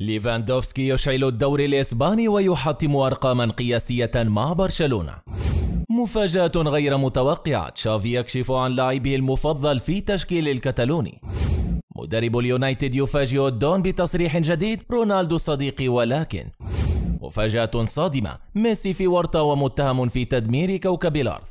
ليفاندوفسكي يشعل الدوري الإسباني ويحطم أرقاما قياسية مع برشلونة مفاجأة غير متوقعة تشافي يكشف عن لاعبه المفضل في تشكيل الكتالوني مدرب اليونايتد يفاجئ الدون بتصريح جديد رونالدو صديقي ولكن مفاجأة صادمة ميسي في ورطة ومتهم في تدمير كوكب الأرض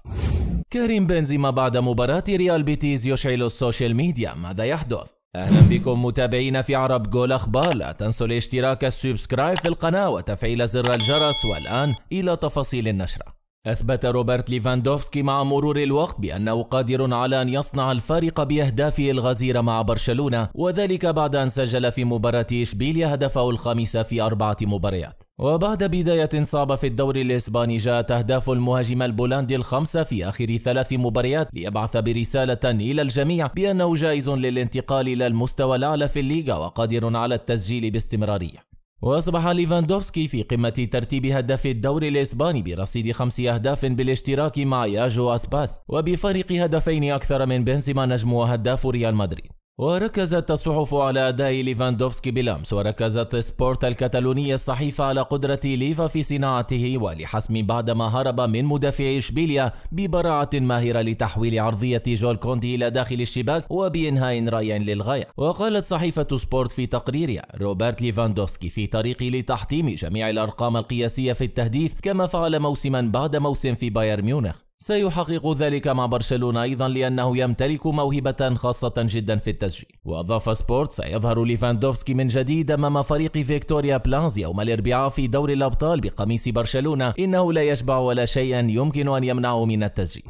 كريم بنزيما بعد مباراة ريال بيتيز يشعل السوشيال ميديا ماذا يحدث؟ اهلا بكم متابعينا في عرب جول اخبار لا تنسوا الاشتراك السبسكرايب في القناة وتفعيل زر الجرس والان الى تفاصيل النشرة أثبت روبرت ليفاندوفسكي مع مرور الوقت بأنه قادر على أن يصنع الفارق بأهدافه الغزيرة مع برشلونة وذلك بعد أن سجل في مباراة إشبيليا هدفه الخامس في أربعة مباريات وبعد بداية صعبة في الدوري الإسباني جاءت أهداف المهاجم البولندي الخمسة في آخر ثلاث مباريات ليبعث برسالة إلى الجميع بأنه جائز للانتقال إلى المستوى الأعلى في الليغا وقادر على التسجيل باستمرارية وأصبح ليفاندوفسكي في قمة ترتيب هداف الدوري الإسباني برصيد خمس أهداف بالاشتراك مع ياجو أسباس وبفارق هدفين أكثر من بنزيما نجم وهداف ريال مدريد وركزت الصحف على أداء ليفاندوفسكي بالأمس وركزت سبورت الكتالونية الصحيفة على قدرة ليفا في صناعته ولحسم بعدما هرب من مدافع إشبيليا ببراعة ماهرة لتحويل عرضية جول كوندي إلى داخل الشباك وبإنهاء رائع للغاية وقالت صحيفة سبورت في تقريرها روبرت ليفاندوفسكي في طريق لتحطيم جميع الأرقام القياسية في التهديف كما فعل موسما بعد موسم في بايرن ميونخ سيحقق ذلك مع برشلونة أيضا لأنه يمتلك موهبة خاصة جدا في التسجيل وأضاف سبورت سيظهر ليفاندوفسكي من جديد أمام فريق فيكتوريا بلانز يوم الأربعاء في دور الأبطال بقميص برشلونة إنه لا يشبع ولا شيئا يمكن أن يمنعه من التسجيل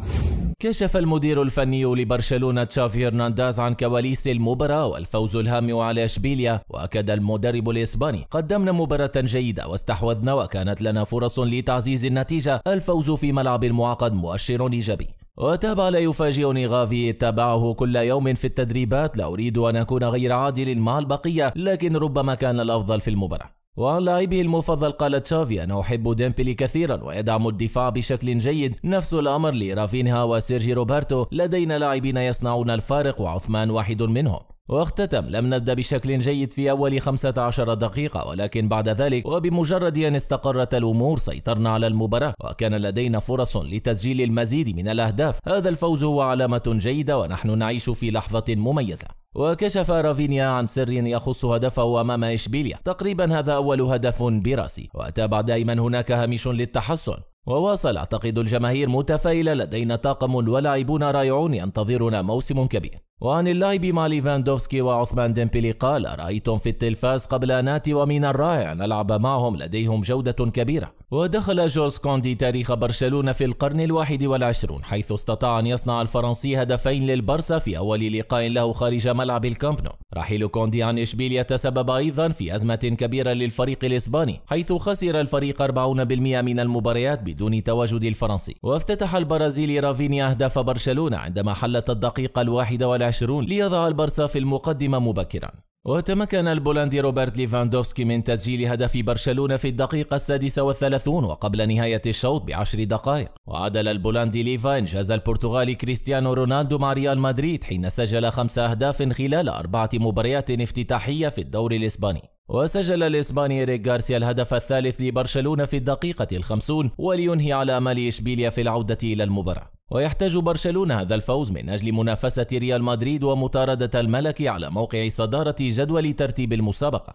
كشف المدير الفني لبرشلونة تشافي هرنانداز عن كواليس المباراة والفوز الهام على اشبيليا واكد المدرب الاسباني قدمنا مباراة جيدة واستحوذنا وكانت لنا فرص لتعزيز النتيجة الفوز في ملعب المعقد مؤشر ايجابي وتابع لا يفاجئني غافي اتبعه كل يوم في التدريبات لا أريد أن أكون غير عادل مع البقية لكن ربما كان الأفضل في المباراة وعن لاعبه المفضل قال تشافي أنا أحب ديمبلي كثيرا ويدعم الدفاع بشكل جيد نفس الأمر لرافينها وسيرجي روبرتو لدينا لاعبين يصنعون الفارق وعثمان واحد منهم واختتم لم نبدأ بشكل جيد في أول 15 دقيقة ولكن بعد ذلك وبمجرد أن استقرت الأمور سيطرنا على المباراة وكان لدينا فرص لتسجيل المزيد من الأهداف هذا الفوز هو علامة جيدة ونحن نعيش في لحظة مميزة وكشف رافينيا عن سر يخص هدفه أمام إشبيليا تقريبا هذا أول هدف براسي وتابع دائما هناك هامش للتحسن وواصل اعتقد الجماهير متفائلة لدينا طاقم ولاعبون رائعون ينتظرنا موسم كبير وعن اللعب مع ليفاندوفسكي وعثمان ديمبلي قال رأيتم في التلفاز قبل ناتي ومين الرائع نلعب معهم لديهم جودة كبيرة ودخل جورس كوندي تاريخ برشلونة في القرن الواحد والعشرون حيث استطاع أن يصنع الفرنسي هدفين للبرسا في أول لقاء له خارج ملعب الكامبنو رحيل كوندي عن إشبيليا تسبب أيضا في أزمة كبيرة للفريق الإسباني حيث خسر الفريق 40% من المباريات بدون تواجد الفرنسي وافتتح البرازيلي رافينيا أهداف برشلونة عندما حلت الدقيقة الواحدة والعشرون العشرون ليضع البرسا في المقدمة مبكرا وتمكن البولندي روبرت ليفاندوفسكي من تسجيل هدف برشلونة في الدقيقة السادسة والثلاثون وقبل نهاية الشوط بعشر دقائق وعدل البولندي ليفا إنجاز البرتغالي كريستيانو رونالدو مع ريال مدريد حين سجل خمس أهداف خلال أربعة مباريات افتتاحية في الدوري الإسباني وسجل الإسباني ريك غارسيا الهدف الثالث لبرشلونة في الدقيقة الخمسون ولينهي على أمل إشبيليا في العودة إلى المباراة ويحتاج برشلونة هذا الفوز من أجل منافسة ريال مدريد ومطاردة الملك على موقع صدارة جدول ترتيب المسابقة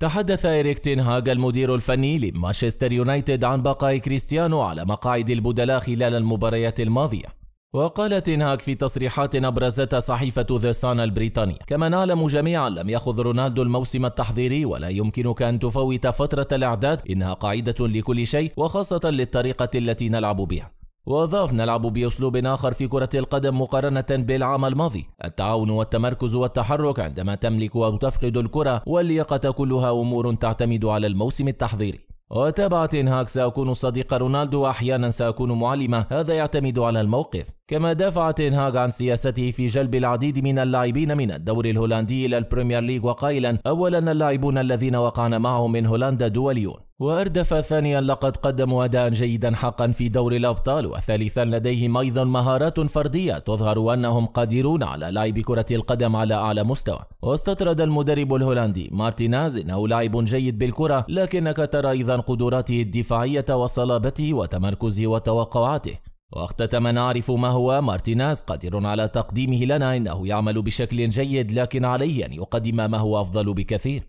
تحدث إريك تنهاج المدير الفني لمانشستر يونايتد عن بقاء كريستيانو على مقاعد البدلاء خلال المباريات الماضية وقال تنهاك في تصريحات أبرزتها صحيفة ذا سان البريطانية كما نعلم جميعا لم يخض رونالدو الموسم التحضيري ولا يمكنك أن تفوت فترة الإعداد إنها قاعدة لكل شيء وخاصة للطريقة التي نلعب بها وأضاف نلعب بأسلوب آخر في كرة القدم مقارنة بالعام الماضي التعاون والتمركز والتحرك عندما تملك أو تفقد الكرة واللياقة كلها أمور تعتمد على الموسم التحضيري وتابع تنهاك سأكون صديق رونالدو وأحيانا سأكون معلمة هذا يعتمد على الموقف كما دافع تنهاج عن سياسته في جلب العديد من اللاعبين من الدوري الهولندي إلى البريمير ليج وقائلا أولا اللاعبون الذين وقعنا معهم من هولندا دوليون وأردف ثانيا لقد قدموا أداء جيدا حقا في دور الأبطال وثالثا لديهم أيضا مهارات فردية تظهر أنهم قادرون على لعب كرة القدم على أعلى مستوى واستطرد المدرب الهولندي مارتيناز إنه لاعب جيد بالكرة لكنك ترى أيضا قدراته الدفاعية وصلابته وتمركزه وتوقعاته واختتم نعرف ما هو مارتيناز قادر على تقديمه لنا إنه يعمل بشكل جيد لكن عليه أن يقدم ما هو أفضل بكثير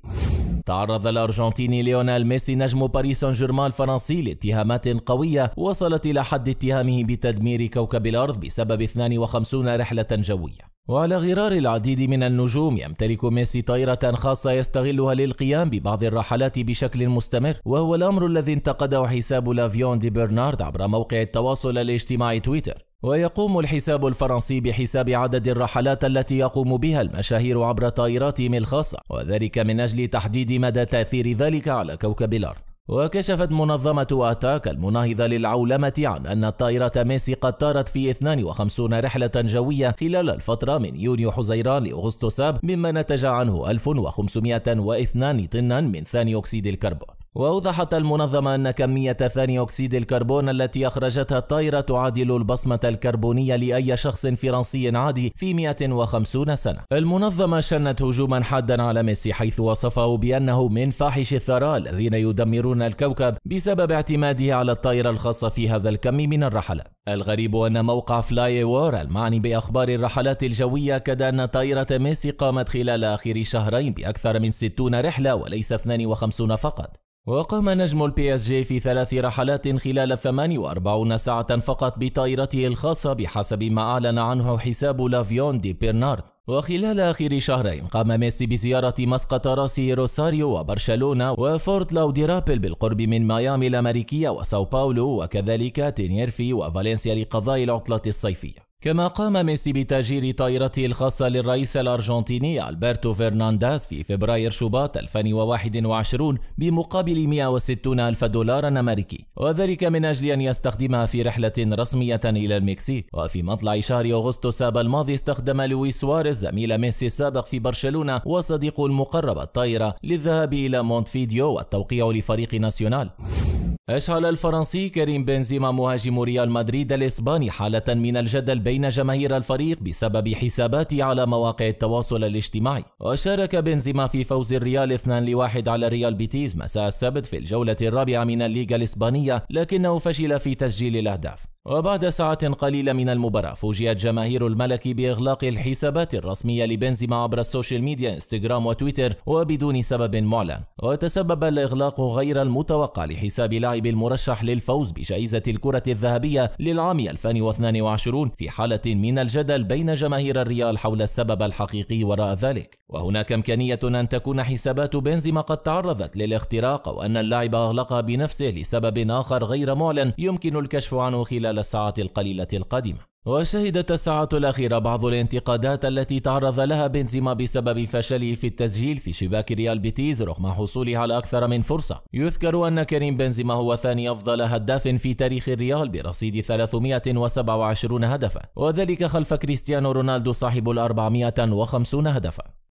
تعرض الأرجنتيني ليونيل ميسي نجم باريس سان جيرمان الفرنسي لاتهامات قوية وصلت إلى حد اتهامه بتدمير كوكب الأرض بسبب 52 رحلة جوية وعلى غرار العديد من النجوم يمتلك ميسي طائرة خاصة يستغلها للقيام ببعض الرحلات بشكل مستمر وهو الأمر الذي انتقده حساب لافيون دي برنارد عبر موقع التواصل الاجتماعي تويتر ويقوم الحساب الفرنسي بحساب عدد الرحلات التي يقوم بها المشاهير عبر طائراتهم الخاصة وذلك من أجل تحديد مدى تأثير ذلك على كوكب الأرض وكشفت منظمة أتاك المناهضة للعولمة عن أن الطائرة ميسي قد طارت في 52 رحلة جوية خلال الفترة من يونيو حزيران لأغسطس آب مما نتج عنه 1502 طنا من ثاني أكسيد الكربون وأوضحت المنظمة أن كمية ثاني أكسيد الكربون التي أخرجتها الطائرة تعادل البصمة الكربونية لأي شخص فرنسي عادي في 150 سنة. المنظمة شنت هجوما حادا على ميسي حيث وصفه بأنه من فاحش الثراء الذين يدمرون الكوكب بسبب اعتماده على الطائرة الخاصة في هذا الكم من الرحلات. الغريب أن موقع فلاي وور المعني بأخبار الرحلات الجوية أكد أن طائرة ميسي قامت خلال آخر شهرين بأكثر من 60 رحلة وليس 52 فقط وقام نجم البي اس جي في ثلاث رحلات خلال 48 ساعة فقط بطائرته الخاصة بحسب ما أعلن عنه حساب لافيون دي بيرنارد وخلال آخر شهرين قام ميسي بزيارة مسقط راسه روساريو وبرشلونة وفورت لاوديرابل بالقرب من ميامي الأمريكية وساو باولو وكذلك تينيرفي وفالنسيا لقضاء العطلة الصيفية كما قام ميسي بتأجير طائرته الخاصة للرئيس الأرجنتيني ألبرتو فرنانداز في فبراير شباط 2021 بمقابل 160 ألف دولار أمريكي وذلك من أجل أن يستخدمها في رحلة رسمية إلى المكسيك وفي مطلع شهر أغسطس الماضي استخدم لويس سواريز زميل ميسي السابق في برشلونة وصديقه المقرب الطائرة للذهاب إلى مونتفيديو والتوقيع لفريق ناسيونال أشعل الفرنسي كريم بنزيما مهاجم ريال مدريد الإسباني حالة من الجدل بين جماهير الفريق بسبب حساباته على مواقع التواصل الاجتماعي وشارك بنزيما في فوز الريال 2 لواحد على ريال بيتيز مساء السبت في الجولة الرابعة من الليغا الإسبانية لكنه فشل في تسجيل الأهداف وبعد ساعة قليلة من المباراة فوجئت جماهير الملك بإغلاق الحسابات الرسمية لبنزيما عبر السوشيال ميديا انستغرام وتويتر وبدون سبب معلن وتسبب الإغلاق غير المتوقع لحساب لاعب المرشح للفوز بجائزة الكرة الذهبية للعام 2022 في حالة من الجدل بين جماهير الريال حول السبب الحقيقي وراء ذلك وهناك إمكانية أن تكون حسابات بنزيما قد تعرضت للاختراق وأن اللاعب أغلقها بنفسه لسبب آخر غير معلن يمكن الكشف عنه خلال خلال الساعات القليلة القادمة وشهدت الساعات الأخيرة بعض الانتقادات التي تعرض لها بنزيما بسبب فشله في التسجيل في شباك ريال بيتيز رغم حصوله على أكثر من فرصة يذكر أن كريم بنزيما هو ثاني أفضل هداف في تاريخ الريال برصيد 327 هدفا وذلك خلف كريستيانو رونالدو صاحب ال 450 هدفا